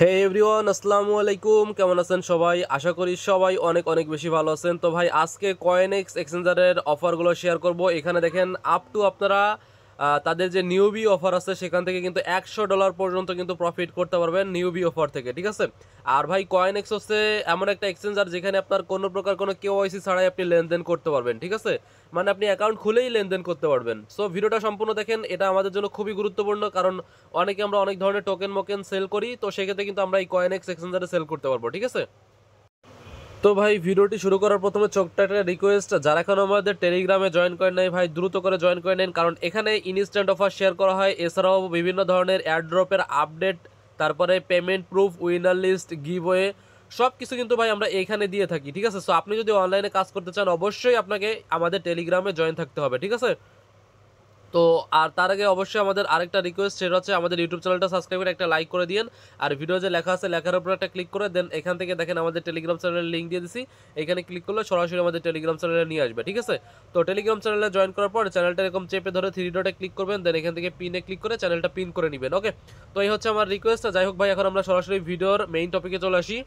হে everyone আসসালামু আলাইকুম কেমন আছেন সবাই আশা করি সবাই অনেক অনেক বেশি ভালো আছেন তো ভাই আজকে কয়েন এক্স এক্সচেঞ্জারের অফারগুলো শেয়ার করব এখানে দেখেন আপ টু আপনারা তাদের যে নিউবি অফার আছে সেখান থেকে কিন্তু একশো ডলার পর্যন্ত কিন্তু প্রফিট করতে পারবেন নিউবি অফার থেকে ঠিক আছে আর ভাই কয়েন এক্স হচ্ছে এমন একটা এক্সচেঞ্জ আর যেখানে আপনার কোনো প্রকার কোনো কেওয়াইসি ছাড়াই আপনি লেনদেন করতে পারবেন ঠিক আছে মানে আপনি অ্যাকাউন্ট খুলেই লেনদেন করতে পারবেন সো ভিডিওটা সম্পূর্ণ দেখেন এটা আমাদের জন্য খুবই গুরুত্বপূর্ণ কারণ অনেকে আমরা অনেক ধরনের টোকেন মোকেন সেল করি তো সেক্ষেত্রে কিন্তু আমরা এই কয়েন এক্স এক্সচেঞ্জারে সেল করতে পারবো ঠিক আছে তো ভাই ভিডিওটি শুরু করার প্রথমে চোখটা একটা রিকোয়েস্ট যারা এখন আমাদের টেলিগ্রামে জয়েন করেন নাই ভাই দ্রুত করে জয়েন করে নেন কারণ এখানে ইনস্ট্যান্ট অফার শেয়ার করা হয় এছাড়াও বিভিন্ন ধরনের এয়ারড্রপের আপডেট তারপরে payment proof winner list giveaway সব কিছু কিন্তু ভাই আমরা এখানে দিয়ে থাকি ঠিক আছে সো আপনি যদি অনলাইনে কাজ করতে চান অবশ্যই আপনাকে আমাদের টেলিগ্রামে জয়েন থাকতে হবে ঠিক আছে তো আর তার আগে অবশ্যই আমাদের আরেকটা রিকোয়েস্ট সেটা হচ্ছে আমাদের ইউটিউব চ্যানেলটা সাবস্ক্রাইব করে একটা লাইক করে দিন আর ভিডিও যে লেখা আছে লেখার উপর একটা ক্লিক করে দেন এখান থেকে দেখেন আমাদের টেলিগ্রাম চ্যানেলের লিঙ্ক দিয়ে দিছি এখানে ক্লিক করলে সরাসরি আমাদের টেলিগ্রাম চ্যানেলে নিয়ে আসবে ঠিক আছে তো টেলিগ্রাম চ্যানেলে জয়েন করার পর চ্যানেলটা এরকম চেপে ধরে থ্রি ডটে ক্লিক করবেন দেন এখান থেকে পিনে ক্লিক করে চ্যানেলটা পিন করে নেবেন ওকে তো এই হচ্ছে আমার রিকোয়েস্ট যাই হোক ভাই এখন আমরা সরাসরি ভিডিওর মেইন টপিকে চলে আসি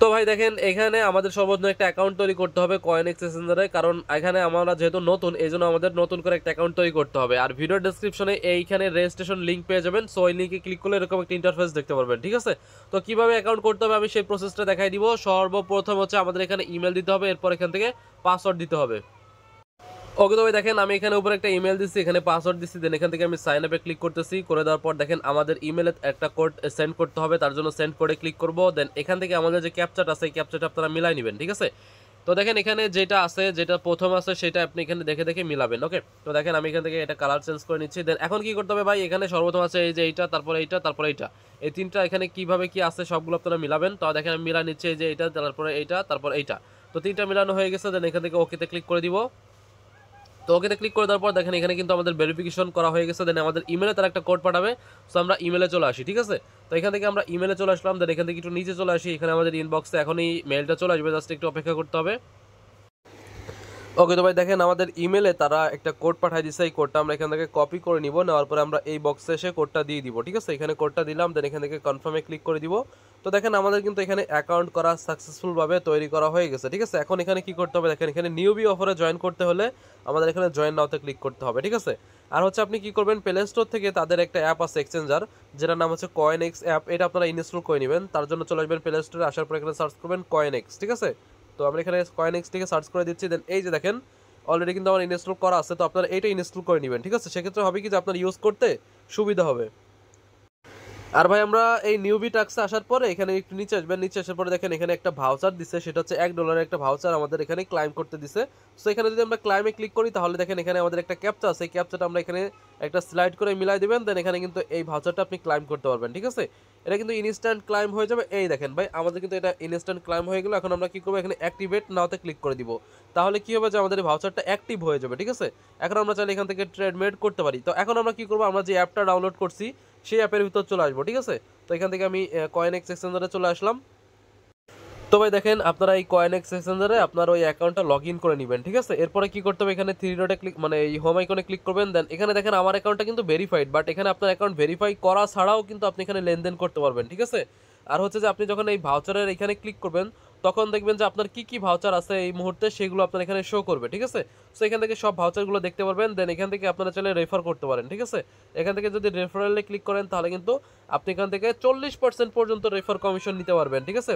তো ভাই দেখেন এখানে আমাদের সর্বপ্রথম একটা অ্যাকাউন্ট তৈরি করতে হবে কয়েন এক্সচেঞ্জারে কারণ এখানে আমরা যেহেতু নতুন এই জন্য আমাদের নতুন করে একটা অ্যাকাউন্ট তৈরি করতে হবে আর ভিডিও ডিসক্রিপশনে এইখানে রেজিস্ট্রেশন লিঙ্ক পেয়ে যাবেন সো ওই লিঙ্কে ক্লিক করলে এরকম একটা ইন্টারফেস দেখতে পারবেন ঠিক আছে তো কিভাবে অ্যাকাউন্ট করতে হবে আমি সেই প্রসেসটা দেখাই দিব সর্বপ্রথম হচ্ছে আমাদের এখানে ইমেল দিতে হবে এরপর এখান থেকে পাসওয়ার্ড দিতে হবে ওকে তবে দেখেন আমি এখানে উপরে একটা ইমেল দিচ্ছি এখানে পাসওয়ার্ড দিচ্ছি দেন এখান থেকে আমি সাইন আপে ক্লিক করতেছি করে দেওয়ার পর দেখেন আমাদের ইমেলে একটা কোড সেন্ড করতে হবে তার জন্য সেন্ড করে ক্লিক করব দেন এখান থেকে আমাদের যে ক্যাপচাটা আছে এই ক্যাপচাটা আপনারা মিলাই নেবেন ঠিক আছে তো দেখেন এখানে যেটা আছে যেটা প্রথম আছে সেটা আপনি এখানে দেখে দেখে মিলাবেন ওকে তো দেখেন আমি এখান থেকে এটা কালার চেঞ্জ করে নিচ্ছি দেন এখন কি করতে হবে ভাই এখানে সর্বপ্রথম আছে এই যে এইটা তারপরে এইটা তারপরে এইটা এই তিনটা এখানে কিভাবে কি আছে সবগুলো আপনারা মিলাবেন তো দেখেন আমি মিলা নিচ্ছি এই যে এইটা তারপরে এইটা তারপর এইটা তো তিনটা মিলানো হয়ে গেছে দেন এখান থেকে ওকেতে ক্লিক করে দিব তো ওকেতে ক্লিক করে দেওয়ার পর দেখেন এখানে কিন্তু আমাদের ভেরিফিকেশন করা হয়ে গেছে দেন আমাদের ইমেলে তার একটা কোড পাঠাবে সো আমরা ইমেলে চলে আসি ঠিক আছে তো এখান থেকে আমরা ইমেলে চলে আসলাম দেন এখান থেকে একটু নিচে চলে আসি এখানে আমাদের ইনবক্সে এখনই মেলটা চলে আসবে জাস্ট একটু অপেক্ষা করতে হবে ওকে তো ভাই দেখেন আমাদের ইমেলে তারা একটা কোড পাঠিয়ে দিছে এই কোডটা আমরা এখান থেকে কপি করে নিব নেওয়ার পরে আমরা এই বক্সে এসে কোডটা দিয়ে দিব ঠিক আছে এখানে কোডটা দিলাম দেন এখান থেকে কনফার্মে ক্লিক করে দিব তো দেখেন আমাদের কিন্তু এখানে অ্যাকাউন্ট করা সাকসেসফুলভাবে তৈরি করা হয়ে গেছে ঠিক আছে এখন এখানে কি করতে হবে দেখেন এখানে নিউবি অফারে জয়েন করতে হলে আমাদের এখানে জয়েন নাওতে ক্লিক করতে হবে ঠিক আছে আর হচ্ছে আপনি কি করবেন প্লে স্টোর থেকে তাদের একটা অ্যাপ আছে এক্সচেঞ্জার যেটার নাম হচ্ছে কয়েন এক্স অ্যাপ এটা আপনারা ইনস্টল করে নেবেন তার জন্য চলে আসবেন প্লে স্টোরে আসার পরে এখানে সার্চ করবেন কয়েন এক্স ঠিক আছে তো আমরা এখানে কয়েনএক্স থেকে সার্চ করে দিচ্ছি দেন এই যে দেখেন অলরেডি কিন্তু আমার ইনস্টল করা আছে তো আপনারা এইটা ইনস্টল করে নেবেন ঠিক আছে সেক্ষেত্রে হবে কি যে আপনার ইউজ করতে সুবিধা হবে আর ভাই আমরা এই নিউবি টাক্সে আসার পরে এখানে একটু নিচে আসবেন নিচে আসার পরে দেখেন এখানে একটা ভাউচার দিচ্ছে সেটা হচ্ছে এক ডলারের একটা ভাউচার আমাদের এখানে ক্লাইম করতে দিছে সো এখানে যদি আমরা ক্লাইমে ক্লিক করি তাহলে দেখেন এখানে আমাদের একটা ক্যাপচা আছে এই ক্যাপচাটা আমরা এখানে একটা স্লাইড করে মিলাই দেবেন দেন এখানে কিন্তু এই ভাউচারটা আপনি ক্লাইম করতে পারবেন ঠিক আছে এটা কিন্তু ইনস্ট্যান্ট ক্লাইম হয়ে যাবে এই দেখেন ভাই আমাদের কিন্তু এটা ইনস্ট্যান্ট ক্লাইম হয়ে গেলো এখন আমরা কী করবো এখানে অ্যাক্টিভেট নাওতে ক্লিক করে দিব তাহলে কী হবে যে আমাদের ভাউচারটা অ্যাক্টিভ হয়ে যাবে ঠিক আছে এখন আমরা চাইলে এখান থেকে ট্রেডমেড করতে পারি তো এখন আমরা কী করবো আমরা যে অ্যাপটা ডাউনলোড করছি সেই অ্যাপের ভিতর চলে আসবো ঠিক আছে তো এখান থেকে আমি কয়েন এক্স এক্সচেঞ্জারে চলে আসলাম তো ভাই দেখেন আপনারা এই কয়েনেক্স এক্সচেঞ্জারে আপনার ওই অ্যাকাউন্টটা লগ করে নেবেন ঠিক আছে এরপরে কি করতে হবে এখানে থ্রি ডটে ক্লিক মানে এই হোম আইকনে ক্লিক করবেন দেন এখানে দেখেন আমার অ্যাকাউন্টটা কিন্তু ভেরিফাইড বাট এখানে আপনার অ্যাকাউন্ট ভেরিফাই করা ছাড়াও কিন্তু আপনি এখানে লেনদেন করতে পারবেন ঠিক আছে আর হচ্ছে যে আপনি যখন এই ভাউচারের এখানে ক্লিক করবেন তখন দেখবেন যে আপনার কি কি ভাউচার আছে এই মুহূর্তে সেগুলো আপনার এখানে শো করবে ঠিক আছে সো এখান থেকে সব ভাউচারগুলো দেখতে পারবেন দেন এখান থেকে আপনারা চাইলে রেফার করতে পারেন ঠিক আছে এখান থেকে যদি রেফারেলে ক্লিক করেন তাহলে কিন্তু আপনি এখান থেকে চল্লিশ পার্সেন্ট পর্যন্ত রেফার কমিশন নিতে পারবেন ঠিক আছে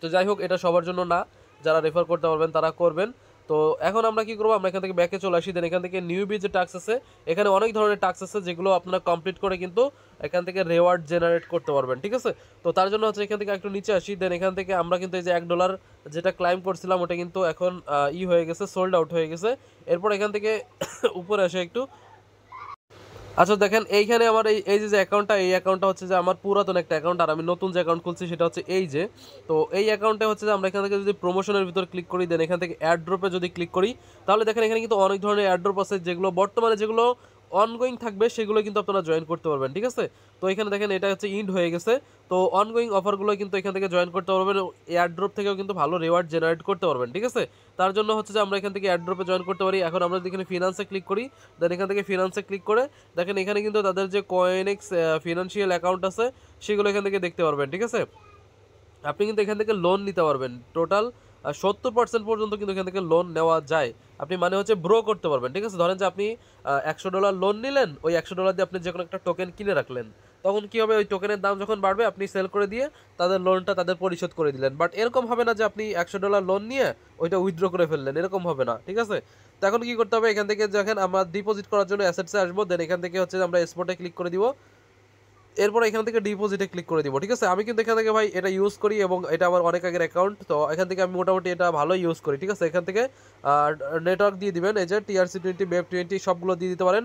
তো যাই হোক এটা সবার জন্য না যারা রেফার করতে পারবেন তারা করবেন তো এখন আমরা কি করবো আমরা এখান থেকে ব্যাকে চলে আসি দেন এখান থেকে নিউ যে টাস্ক আছে এখানে অনেক ধরনের টাস্ক আছে যেগুলো আপনারা কমপ্লিট করে কিন্তু এখান থেকে রেওয়ার্ড জেনারেট করতে পারবেন ঠিক আছে তো তার জন্য হচ্ছে এখান থেকে একটু নিচে আসি দেন এখান থেকে আমরা কিন্তু এই যে এক ডলার যেটা ক্লাইম করছিলাম ওটা কিন্তু এখন ই হয়ে গেছে সোল্ড আউট হয়ে গেছে এরপর এখান থেকে উপরে আসে একটু আচ্ছা দেখেন এইখানে আমার এই এই যে অ্যাকাউন্টটা এই অ্যাকাউন্টটা হচ্ছে যে আমার পুরাতন একটা অ্যাকাউন্ট আর আমি নতুন যে অ্যাকাউন্ট খুলছি সেটা হচ্ছে এই যে তো এই অ্যাকাউন্টে হচ্ছে যে আমরা এখান থেকে যদি প্রমোশনের ভিতর ক্লিক করি দেন এখান থেকে ড্রপে যদি ক্লিক করি তাহলে দেখেন এখানে কিন্তু অনেক ধরনের ড্রপ আছে যেগুলো বর্তমানে যেগুলো অনগোয়িং থাকবে সেগুলো কিন্তু আপনারা জয়েন করতে পারবেন ঠিক আছে তো এখানে দেখেন এটা হচ্ছে ইন্ড হয়ে গেছে তো অনগোয়িং অফারগুলো কিন্তু এখান থেকে জয়েন করতে পারবেন এয়ারড্রপ থেকেও কিন্তু ভালো রেওয়ার্ড জেনারেট করতে পারবেন ঠিক আছে তার জন্য হচ্ছে যে আমরা এখান থেকে এয়ারড্রপে জয়েন করতে পারি এখন আমরা এখানে ফিনান্সে ক্লিক করি দেন এখান থেকে ফিনান্সে ক্লিক করে দেখেন এখানে কিন্তু তাদের যে কয়েনেক্স ফিনান্সিয়াল অ্যাকাউন্ট আছে সেগুলো এখান থেকে দেখতে পারবেন ঠিক আছে আপনি কিন্তু এখান থেকে লোন নিতে পারবেন টোটাল সত্তর পার্সেন্ট পর্যন্ত কিন্তু এখান থেকে লোন নেওয়া যায় আপনি মানে হচ্ছে ব্রো করতে পারবেন ঠিক আছে ধরেন যে আপনি একশো ডলার লোন নিলেন ওই একশো ডলার দিয়ে আপনি যে কোনো একটা টোকেন কিনে রাখলেন তখন কী হবে ওই টোকেনের দাম যখন বাড়বে আপনি সেল করে দিয়ে তাদের লোনটা তাদের পরিশোধ করে দিলেন বাট এরকম হবে না যে আপনি একশো ডলার লোন নিয়ে ওইটা উইথড্র করে ফেললেন এরকম হবে না ঠিক আছে তো এখন কী করতে হবে এখান থেকে যখন আমরা ডিপোজিট করার জন্য অ্যাসেটসে আসবো দেন এখান থেকে হচ্ছে আমরা স্পটে ক্লিক করে দিব এরপর এখান থেকে ডিপোজিটে ক্লিক করে দিব ঠিক আছে আমি কিন্তু এখান থেকে ভাই এটা ইউজ করি এবং এটা আমার অনেক আগের অ্যাকাউন্ট তো এখান থেকে আমি মোটামুটি এটা ভালো ইউজ করি ঠিক আছে এখান থেকে নেটওয়ার্ক দিয়ে দিবেন এই যে টিআরসি টোয়েন্টি মেপ টোয়েন্টি সবগুলো দিয়ে দিতে পারেন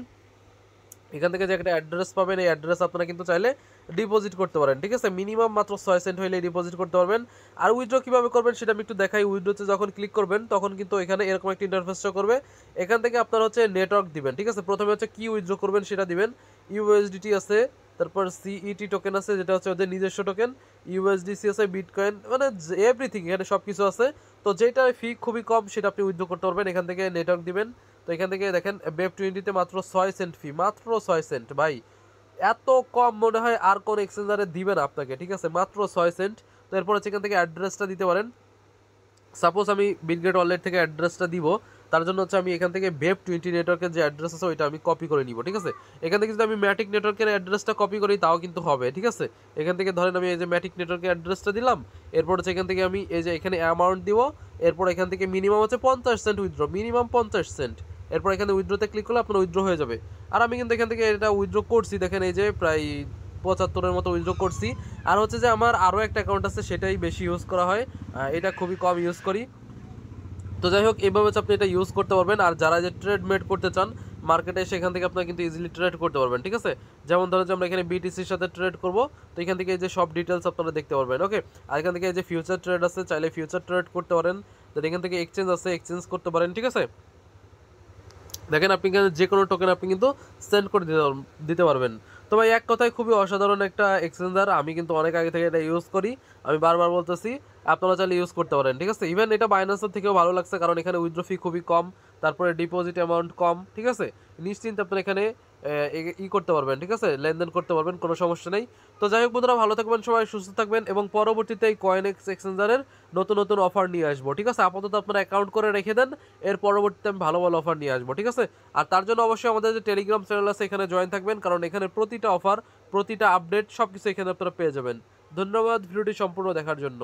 এখান থেকে যে একটা অ্যাড্রেস পাবেন এই অ্যাড্রেস আপনারা কিন্তু চাইলে ডিপোজিট করতে পারেন ঠিক আছে মিনিমাম মাত্র ছয় সেন্ট হইলে ডিপোজিট করতে পারবেন আর উইড্রো কীভাবে করবেন সেটা আমি একটু দেখাই উইড্রোতে যখন ক্লিক করবেন তখন কিন্তু এখানে এরকম একটা ইন্টারফেস করবে এখান থেকে আপনার হচ্ছে নেটওয়ার্ক দিবেন ঠিক আছে প্রথমে হচ্ছে কি উইড্রো করবেন সেটা দিবেন ইউএসডিটি আছে তারপর সিইটি টোকেন e আছে যেটা হচ্ছে ওদের নিজস্ব টোকেন ইউএসডিসি আছে বিটকয়েন মানে এভরিথিং এখানে সব কিছু আছে তো যেটা ফি খুবই কম সেটা আপনি উইথড্রো করতে পারবেন এখান থেকে নেটওয়ার্ক দিবেন তো এখান থেকে দেখেন বেব টোয়েন্টিতে মাত্র ছয় সেন্ট ফি মাত্র ছয় সেন্ট ভাই এত কম মনে হয় আর কোন এক্সচেঞ্জারে দিবেন আপনাকে ঠিক আছে মাত্র ছয় সেন্ট তো এরপর হচ্ছে এখান থেকে অ্যাড্রেসটা দিতে পারেন সাপোজ আমি বিলগেট ওয়ালেট থেকে অ্যাড্রেসটা দিব তার জন্য হচ্ছে আমি এখান থেকে ভেব টোয়েন্টি নেটওয়ার্কের যে অ্যাড্রেস আছে ওইটা আমি কপি করে নিব ঠিক আছে এখান থেকে যদি আমি ম্যাটিক নেটওয়ার্কের অ্যাড্রেসটা কপি করি তাও কিন্তু হবে ঠিক আছে এখান থেকে ধরেন আমি এই যে ম্যাটিক নেটওয়ার্কের অ্যাড্রেসটা দিলাম এরপর হচ্ছে এখান থেকে আমি এই যে এখানে অ্যামাউন্ট দিব এরপর এখান থেকে মিনিমাম হচ্ছে পঞ্চাশ সেন্ট উইথড্র মিনিমাম পঞ্চাশ সেন্ট এরপর এখানে উইথড্রোতে ক্লিক করলে আপনার উইথড্রো হয়ে যাবে আর আমি কিন্তু এখান থেকে এটা উইথড্রো করছি দেখেন এই যে প্রায় পঁচাত্তরের মতো উইথড্রো করছি আর হচ্ছে যে আমার আরও একটা অ্যাকাউন্ট আছে সেটাই বেশি ইউজ করা হয় এটা খুবই কম ইউজ করি তো যাই হোক এইভাবে আপনি এটা ইউজ করতে পারবেন আর যারা যে ট্রেড মেড করতে চান মার্কেটে সেখান থেকে আপনার কিন্তু ইজিলি ট্রেড করতে পারবেন ঠিক আছে যেমন ধরো যে আমরা এখানে বিটিসির সাথে ট্রেড করব তো এখান থেকে এই যে সব ডিটেলস আপনারা দেখতে পারবেন ওকে আর এখান থেকে এই যে ফিউচার ট্রেড আছে চাইলে ফিউচার ট্রেড করতে পারেন দেন এখান থেকে এক্সচেঞ্জ আছে এক্সচেঞ্জ করতে পারেন ঠিক আছে দেখেন আপনি কিন্তু যে কোনো টোকেন আপনি কিন্তু সেন্ড করে দিতে দিতে পারবেন তো ভাই এক কথায় খুবই অসাধারণ একটা এক্সচেঞ্জার আমি কিন্তু অনেক আগে থেকে এটা ইউজ করি আমি বারবার বলতেছি আপনারা চাইলে ইউজ করতে পারেন ঠিক আছে ইভেন এটা বাইন্যান্সের থেকেও ভালো লাগছে কারণ এখানে উইথড্র ফি খুবই কম তারপরে ডিপোজিট অ্যামাউন্ট কম ঠিক আছে নিশ্চিন্তে আপনারা এখানে ই করতে পারবেন ঠিক আছে লেনদেন করতে পারবেন কোনো সমস্যা নেই তো যাই হোক বন্ধুরা ভালো থাকবেন সবাই সুস্থ থাকবেন এবং পরবর্তীতে এই কয়েন এক্স এক্সচেঞ্জারের নতুন নতুন অফার নিয়ে আসবো ঠিক আছে আপাতত আপনারা অ্যাকাউন্ট করে রেখে দেন এর পরবর্তীতে আমি ভালো ভালো অফার নিয়ে আসবো ঠিক আছে আর তার জন্য অবশ্যই আমাদের যে টেলিগ্রাম চ্যানেল আছে এখানে জয়েন থাকবেন কারণ এখানে প্রতিটা অফার প্রতিটা আপডেট সব কিছু এখানে আপনারা পেয়ে যাবেন ধন্যবাদ ভিডিওটি সম্পূর্ণ দেখার জন্য